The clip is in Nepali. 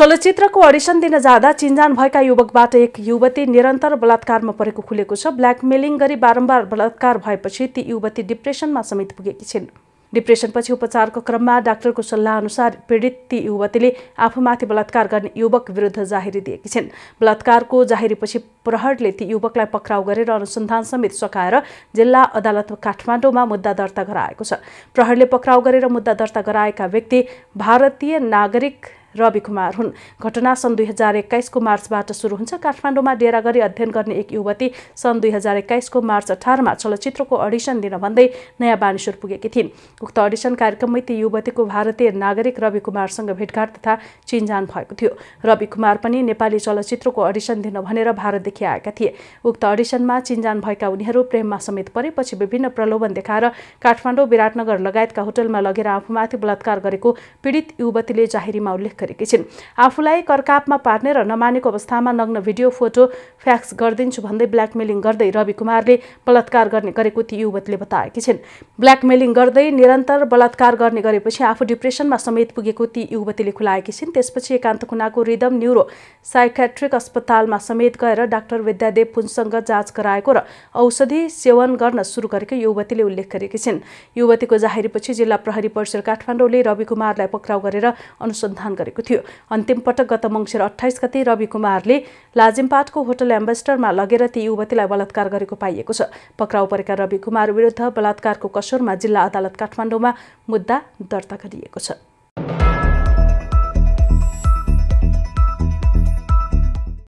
चलचित्रको अडिसन दिन जाँदा चिन्जान भएका युवकबाट एक युवती निरन्तर बलात्कारमा परेको खुलेको छ ब्ल्याकमेलिङ गरी बारम्बार बलात्कार भएपछि ती युवती डिप्रेसनमा समेत पुगेकी छिन् डिप्रेसनपछि उपचारको क्रममा डाक्टरको सल्लाह अनुसार पीडित ती युवतीले आफूमाथि बलात्कार गर्ने युवक विरुद्ध जाहेरी दिएकी छिन् बलात्कारको जाहेरीपछि प्रहरले ती युवकलाई पक्राउ गरेर अनुसन्धान समेत सकाएर जिल्ला अदालत काठमाडौँमा मुद्दा दर्ता गराएको छ प्रहरले पक्राउ गरेर मुद्दा दर्ता गराएका व्यक्ति भारतीय नागरिक रवि कुमार हुन् घटना सन् दुई हजार एक्काइसको मार्चबाट सुरु हुन्छ काठमाडौँमा डेरा गरी अध्ययन गर्ने एक युवती सन् दुई हजार एक्काइसको मार्च अठारमा चलचित्रको अडिसन दिन भन्दै नयाँ बानेश्वर पुगेकी थिइन् उक्त अडिसन कार्यक्रममै ती युवतीको भारतीय नागरिक रवि कुमारसँग भेटघाट तथा चिन्जान भएको थियो रवि कुमार पनि नेपाली चलचित्रको अडिसन दिन भनेर भारतदेखि आएका थिए उक्त अडिसनमा चिन्जान भएका उनीहरू प्रेममा समेत परेपछि विभिन्न प्रलोभन देखाएर काठमाडौँ विराटनगर लगायतका होटलमा लगेर आफूमाथि बलात्कार गरेको पीडित युवतीले जाहेरीमा उल्लेख गरेकी छिन् आफूलाई करकापमा पार्ने र नमानेको अवस्थामा नग्न भिडियो फोटो फ्याक्स गरिदिन्छु भन्दै ब्ल्याकमेलिङ गर्दै रवि कुमारले बलात्कार गर्ने गरेको ती युवतीले बताएकी छिन् ब्ल्याकमेलिङ गर्दै निरन्तर बलात्कार गर्ने गरेपछि आफू डिप्रेसनमा समेत पुगेको ती युवतीले खुलाएकी छिन् त्यसपछि एकान्त कुनाको रिदम न्युरो साइकेट्रिक अस्पतालमा समेत गएर डाक्टर विद्यादेव पुनसँग जाँच गराएको र औषधि सेवन गर्न सुरु गरेको युवतीले उल्लेख गरेकी छिन् युवतीको जाहेरीपछि जिल्ला प्रहरी परिसर काठमाडौँले रवि कुमारलाई पक्राउ गरेर अनुसन्धान गरेको गरेको थियो अन्तिम पटक गत मङ्सिर अठाइस गते रवि कुमारले लाजिमपाटको होटल एम्बेसडरमा लगेर ती युवतीलाई बलात्कार गरेको पाइएको छ पक्राउ परेका रवि कुमार विरुद्ध बलात्कारको कसुरमा जिल्ला अदालत काठमाडौँमा मुद्दा दर्ता गरिएको छ